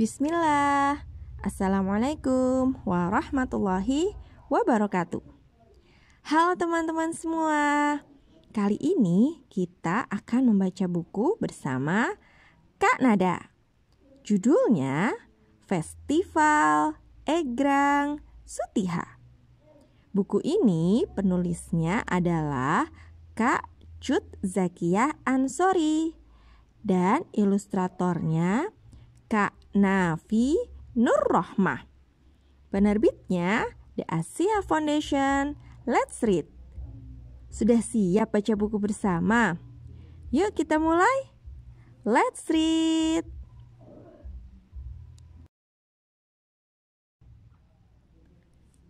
Bismillah. Assalamualaikum warahmatullahi wabarakatuh. Halo teman-teman semua. Kali ini kita akan membaca buku bersama Kak Nada. Judulnya Festival Egrang Sutiha. Buku ini penulisnya adalah Kak Cut Zakia Ansori dan ilustratornya Kak Nafi Nur Rohmah. Penerbitnya The Asia Foundation. Let's read. Sudah siap baca buku bersama? Yuk kita mulai. Let's read.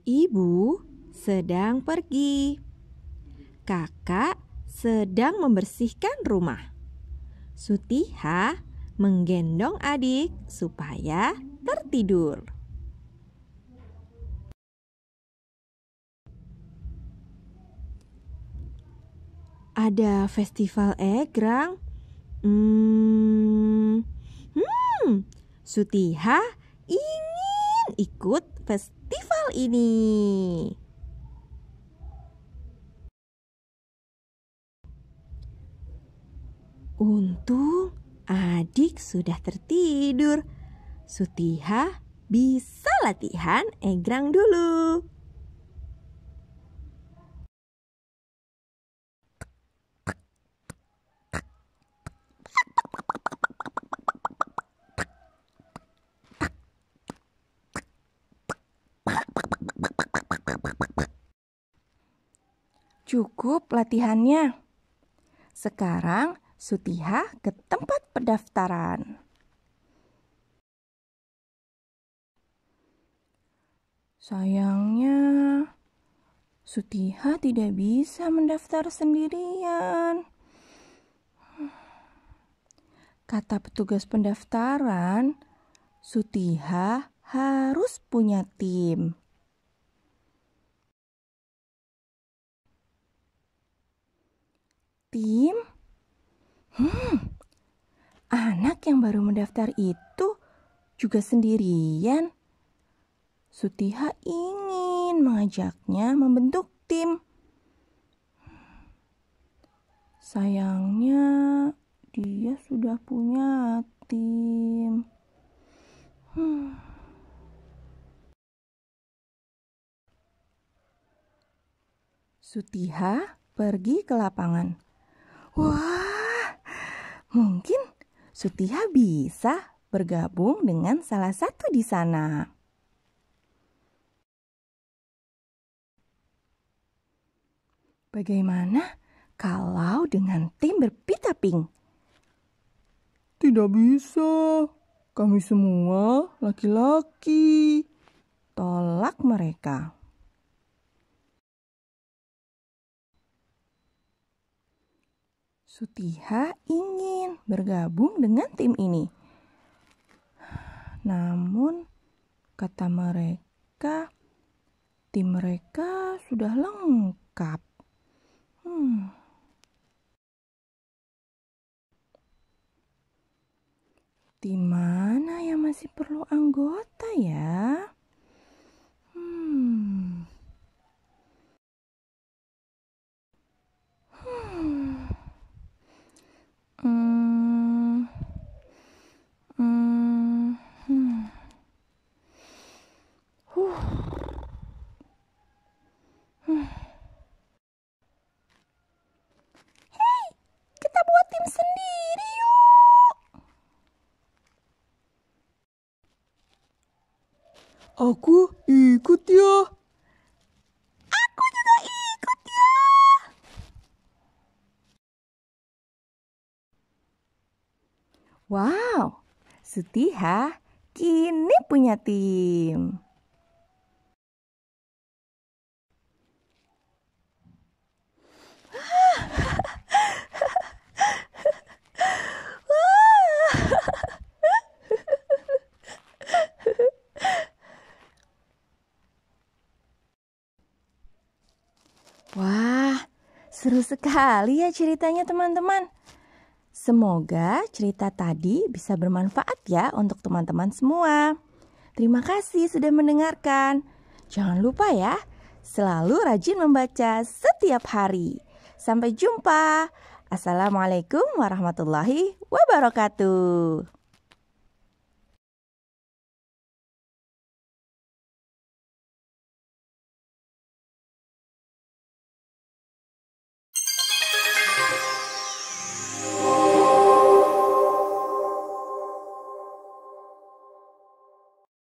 Ibu sedang pergi. Kakak sedang membersihkan rumah. Sutiha menggendong adik supaya tertidur. Ada festival egrang. Hmm, hmm, Sutiha ingin ikut festival ini. Untung Adik sudah tertidur. Sutiha bisa latihan egrang dulu. Cukup latihannya. Sekarang Sutiha ke tempat pendaftaran. Sayangnya, Sutiha tidak bisa mendaftar sendirian. Kata petugas pendaftaran, Sutiha harus punya tim. Tim Hmm, anak yang baru mendaftar itu juga sendirian. Sutiha ingin mengajaknya membentuk tim. Sayangnya dia sudah punya tim. Hmm. Sutiha pergi ke lapangan. Wah, Mungkin Sutiha bisa bergabung dengan salah satu di sana. Bagaimana kalau dengan tim berpita pink? Tidak bisa. Kami semua laki-laki. Tolak mereka. Sutiha ingin bergabung dengan tim ini. Namun, kata mereka, tim mereka sudah lengkap. Hmm. Di mana yang masih perlu anggota ya? Aku ikut ya. Aku juga ikut ya. Wow, Sutiha kini punya tim. Wah, seru sekali ya ceritanya teman-teman. Semoga cerita tadi bisa bermanfaat ya untuk teman-teman semua. Terima kasih sudah mendengarkan. Jangan lupa ya, selalu rajin membaca setiap hari. Sampai jumpa. Assalamualaikum warahmatullahi wabarakatuh.